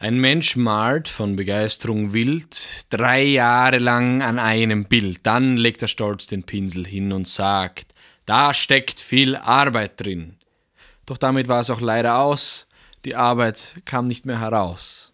Ein Mensch malt von Begeisterung wild drei Jahre lang an einem Bild. Dann legt er stolz den Pinsel hin und sagt, da steckt viel Arbeit drin. Doch damit war es auch leider aus. Die Arbeit kam nicht mehr heraus.